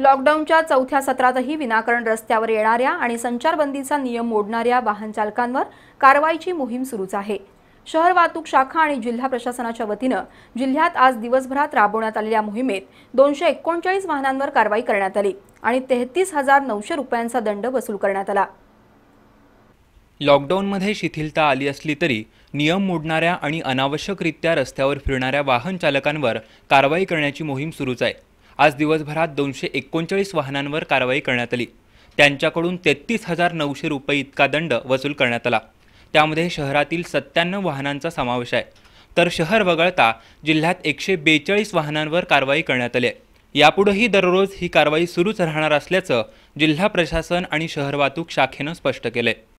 लॉकडाऊनच्या चौथ्या सत्रातही विनाकारण रस्त्यावर येणाऱ्या आणि संचारबंदीचा नियम मोडणाऱ्या वाहन चालकांवर कारवाईची मोहीम सुरूच आहे शहर वाहतूक शाखा आणि जिल्हा प्रशासनाच्या वतीनं जिल्ह्यात आज दिवसभरात राबवण्यात आलेल्या मोहिमेत दोनशे एकोणचाळीस वाहनांवर कारवाई करण्यात आली आणि तेहतीस हजार नऊशे रुपयांचा दंड वसूल करण्यात आला लॉकडाऊनमध्ये शिथिलता आली असली तरी नियम मोडणाऱ्या आणि अनावश्यकरित्या रस्त्यावर फिरणाऱ्या वाहन चालकांवर कारवाई करण्याची मोहीम सुरूच आहे आज दिवसभरात दोनशे एकोणचाळीस वाहनांवर कारवाई करण्यात आली त्यांच्याकडून तेहतीस हजार नऊशे रुपये इतका दंड वसूल करण्यात आला त्यामध्ये शहरातील सत्त्याण्णव वाहनांचा समावेश आहे तर शहर वगळता जिल्ह्यात एकशे बेचाळीस वाहनांवर कारवाई करण्यात आली आहे यापुढेही दररोज ही कारवाई सुरूच राहणार असल्याचं जिल्हा प्रशासन आणि शहर वाहतूक शाखेनं स्पष्ट केलं